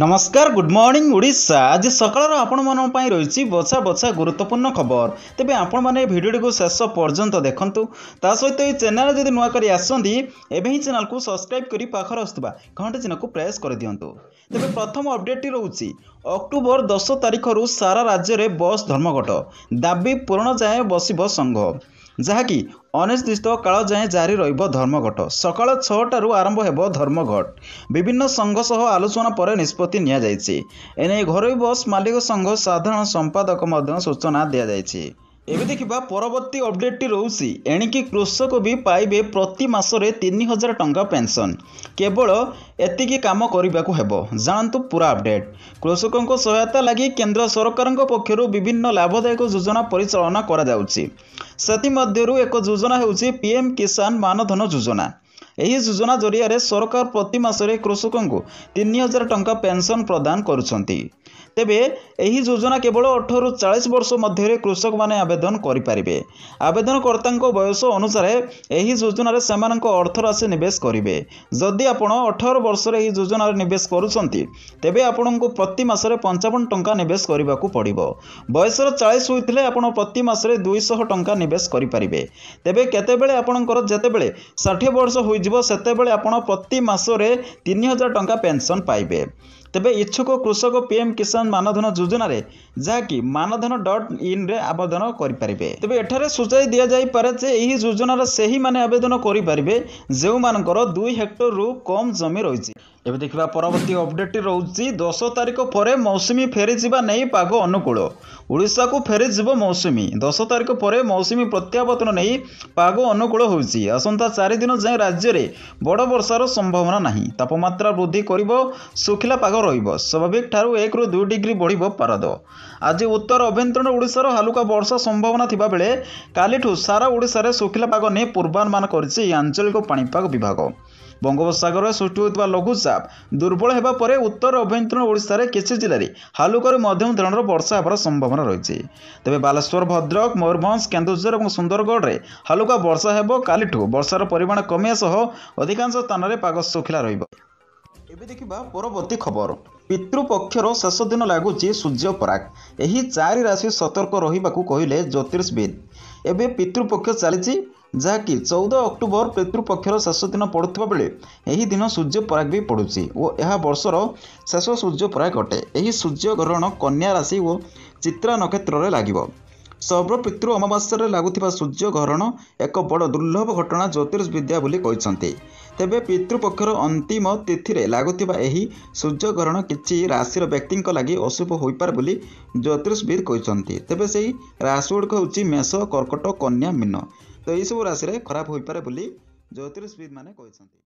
ନମସ୍କାର good morning Odisha ଆଜି ସକାଳର ଆପଣମାନଙ୍କ ପାଇଁ ରହିଛି ବଛା ବଛା ଗୁରୁତ୍ୱପୂର୍ଣ୍ଣ ଖବର ତେବେ ଆପଣମାନେ ଭିଡ଼ିଓଟିକୁ ଶେଷ ପର୍ଯ୍ୟନ୍ତ ଦେଖନ୍ତୁ ତା ସହିତ ଏହି ଚ୍ୟାନେଲ୍ ଯଦି ନୂଆ କରି ଆସନ୍ତି ଏବେ ହିଁ ଚ୍ୟାନେଲ୍କୁ ସବସ୍କ୍ରାଇବ୍ କରି ପାଖରେ ଆସୁଥିବା ଘଣ୍ଟା ଚିହ୍ନକୁ ପ୍ରେସ୍ କରିଦିଅନ୍ତୁ ତେବେ ପ୍ରଥମ ଅପଡେଟ୍ଟି ରହୁଛି ଅକ୍ଟୋବର ଦଶ ତାରିଖରୁ ସାରା ରାଜ୍ୟରେ ବସ୍ ଧର୍ମଘଟ ଦାବି ପୂରଣ ଯାଏଁ ବସିବ ସଂଘ ଯାହାକି ଅନିର୍ଦ୍ଦିଷ୍ଟ କାଳ ଯାଏଁ ଜାରି ରହିବ ଧର୍ମଘଟ ସକାଳ ଛଅଟାରୁ ଆରମ୍ଭ ହେବ ଧର୍ମଘଟ ବିଭିନ୍ନ ସଂଘ ସହ ଆଲୋଚନା ପରେ ନିଷ୍ପତ୍ତି ନିଆଯାଇଛି ଏନେଇ ଘରୋଇ ବସ୍ ମାଲିକ ସଂଘ ସାଧାରଣ ସମ୍ପାଦକ ମଧ୍ୟ ସୂଚନା ଦିଆଯାଇଛି এভি দেখিবা পরবতী আপডেটটি রহুসি এనికి কৃষককবি পাইবে প্রতিমাসরে 3000 টঙ্কা পেনশন কেবল এতিকি কাম করিবাকু হেব জানন্তু পুরা আপডেট কৃষককক সহায়তা লাগি কেন্দ্র সরকারক পক্ষরু বিভিন্ন লাভদায়ক যোজনা পৰিচালনা করা যাওচি সতি মধ্যরু এক যোজনা হেউসি পিএম কিষান মানধন যোজনা ଏହି ଯୋଜନା ଜରିଆରେ ସରକାର ପ୍ରତି ମାସରେ କୃଷକଙ୍କୁ ତିନି ହଜାର ଟଙ୍କା ପେନ୍ସନ୍ ପ୍ରଦାନ କରୁଛନ୍ତି ତେବେ ଏହି ଯୋଜନା କେବଳ ଅଠରରୁ ଚାଳିଶ ବର୍ଷ ମଧ୍ୟରେ କୃଷକମାନେ ଆବେଦନ କରିପାରିବେ ଆବେଦନକର୍ତ୍ତାଙ୍କ ବୟସ ଅନୁସାରେ ଏହି ଯୋଜନାରେ ସେମାନଙ୍କ ଅର୍ଥରାଶି ନିବେଶ କରିବେ ଯଦି ଆପଣ ଅଠର ବର୍ଷରେ ଏହି ଯୋଜନାରେ ନିବେଶ କରୁଛନ୍ତି ତେବେ ଆପଣଙ୍କୁ ପ୍ରତି ମାସରେ ପଞ୍ଚାବନ ଟଙ୍କା ନିବେଶ କରିବାକୁ ପଡ଼ିବ ବୟସର ଚାଳିଶ ହୋଇଥିଲେ ଆପଣ ପ୍ରତି ମାସରେ ଦୁଇଶହ ଟଙ୍କା ନିବେଶ କରିପାରିବେ ତେବେ କେତେବେଳେ ଆପଣଙ୍କର ଯେତେବେଳେ ଷାଠିଏ ବର୍ଷ ହୋଇଯିବ ରହିଯିବ ସେତେବେଳେ ଆପଣ ପ୍ରତି ମାସରେ ତିନି ହଜାର ଟଙ୍କା ପେନ୍ସନ୍ ପାଇବେ ତେବେ ଇଚ୍ଛୁକ କୃଷକ ପିଏମ୍ କିଷାନ ମାନଧନ ଯୋଜନାରେ ଯାହାକି ମାନଧନ ଡଟ୍ ଇନ୍ରେ ଆବେଦନ କରିପାରିବେ ତେବେ ଏଠାରେ ସୂଚାଇ ଦିଆଯାଇପାରେ ଯେ ଏହି ଯୋଜନାର ସେହିମାନେ ଆବେଦନ କରିପାରିବେ ଯେଉଁମାନଙ୍କର ଦୁଇ ହେକ୍ଟରରୁ କମ୍ ଜମି ରହିଛି ଏବେ ଦେଖିବା ପରବର୍ତ୍ତୀ ଅପଡେଟ୍ଟି ରହୁଛି ଦଶ ତାରିଖ ପରେ ମୌସୁମୀ ଫେରିଯିବା ନେଇ ପାଗ ଅନୁକୂଳ ଓଡ଼ିଶାକୁ ଫେରିଯିବ ମୌସୁମୀ ଦଶ ତାରିଖ ପରେ ମୌସୁମୀ ପ୍ରତ୍ୟାବର୍ତ୍ତନ ନେଇ ପାଗ ଅନୁକୂଳ ହେଉଛି ଆସନ୍ତା ଚାରି ଦିନ ଯାଏଁ ରାଜ୍ୟରେ ବଡ଼ ବର୍ଷାର ସମ୍ଭାବନା ନାହିଁ ତାପମାତ୍ରା ବୃଦ୍ଧି କରିବ ଶୁଖିଲା ପାଗ ରହିବ ସ୍ୱାଭାବିକଠାରୁ ଏକରୁ ଦୁଇ ଡିଗ୍ରୀ ବଢ଼ିବ ପାରଦ ଆଜି ଉତ୍ତର ଅଭ୍ୟନ୍ତରୀଣ ଓଡ଼ିଶାର ହାଲୁକା ବର୍ଷା ସମ୍ଭାବନା ଥିବାବେଳେ କାଲିଠୁ ସାରା ଓଡ଼ିଶାରେ ଶୁଖିଲା ପାଗ ନେଇ ପୂର୍ବାନୁମାନ କରିଛି ଆଞ୍ଚଳିକ ପାଣିପାଗ ବିଭାଗ ବଙ୍ଗୋପସାଗରରେ ସୃଷ୍ଟି ହୋଇଥିବା ଲଘୁଚାପ ଦୁର୍ବଳ ହେବା ପରେ ଉତ୍ତର ଅଭ୍ୟନ୍ତରୀଣ ଓଡ଼ିଶାରେ କିଛି ଜିଲ୍ଲାରେ ହାଲୁକାରୁ ମଧ୍ୟମ ଧରଣର ବର୍ଷା ହେବାର ସମ୍ଭାବନା ରହିଛି ତେବେ ବାଲେଶ୍ୱର ଭଦ୍ରକ ମୟୂରଭଞ୍ଜ କେନ୍ଦୁଝର ଏବଂ ସୁନ୍ଦରଗଡ଼ରେ ହାଲୁକା ବର୍ଷା ହେବ କାଲିଠୁ ବର୍ଷାର ପରିମାଣ କମିବା ସହ ଅଧିକାଂଶ ସ୍ଥାନରେ ପାଗ ଶୁଖିଲା ରହିବ ଏବେ ଦେଖିବା ପରବର୍ତ୍ତୀ ଖବର ପିତୃପକ୍ଷର ଶେଷ ଦିନ ଲାଗୁଛି ସୂର୍ଯ୍ୟ ପରାଗ ଏହି ଚାରି ରାଶି ସତର୍କ ରହିବାକୁ କହିଲେ ଜ୍ୟୋତିର୍ଷବିଦ୍ ଏବେ ପିତୃପକ୍ଷ ଚାଲିଛି ଯାହାକି ଚଉଦ ଅକ୍ଟୋବର ପିତୃପକ୍ଷର ଶେଷ ଦିନ ପଡ଼ୁଥିବା ବେଳେ ଏହି ଦିନ ସୂର୍ଯ୍ୟ ପରାଗ ବି ପଡ଼ୁଛି ଓ ଏହା ବର୍ଷର ଶେଷ ସୂର୍ଯ୍ୟ ପରାଗ ଅଟେ ଏହି ସୂର୍ଯ୍ୟ ଗ୍ରହଣ କନ୍ୟା ରାଶି ଓ ଚିତ୍ରା ନକ୍ଷତ୍ରରେ ଲାଗିବ ସର୍ବପିତୃ ଅମାବାସ୍ୟାରେ ଲାଗୁଥିବା ସୂର୍ଯ୍ୟଗ୍ରହଣ ଏକ ବଡ଼ ଦୁର୍ଲଭ ଘଟଣା ଜ୍ୟୋତିର୍ବିଦ୍ୟା ବୋଲି କହିଛନ୍ତି ତେବେ ପିତୃପକ୍ଷର ଅନ୍ତିମ ତିଥିରେ ଲାଗୁଥିବା ଏହି ସୂର୍ଯ୍ୟଗ୍ରହଣ କିଛି ରାଶିର ବ୍ୟକ୍ତିଙ୍କ ଲାଗି ଅଶୁଭ ହୋଇପାରେ ବୋଲି ଜ୍ୟୋତିର୍ବିଦ୍ କହିଛନ୍ତି ତେବେ ସେହି ରାଶିଗୁଡ଼ିକ ହେଉଛି ମେଷ କର୍କଟ କନ୍ୟା ମୀନ ତ ଏହିସବୁ ରାଶିରେ ଖରାପ ହୋଇପାରେ ବୋଲି ଜ୍ୟୋତିର୍ବିଦ୍ ମାନେ କହିଛନ୍ତି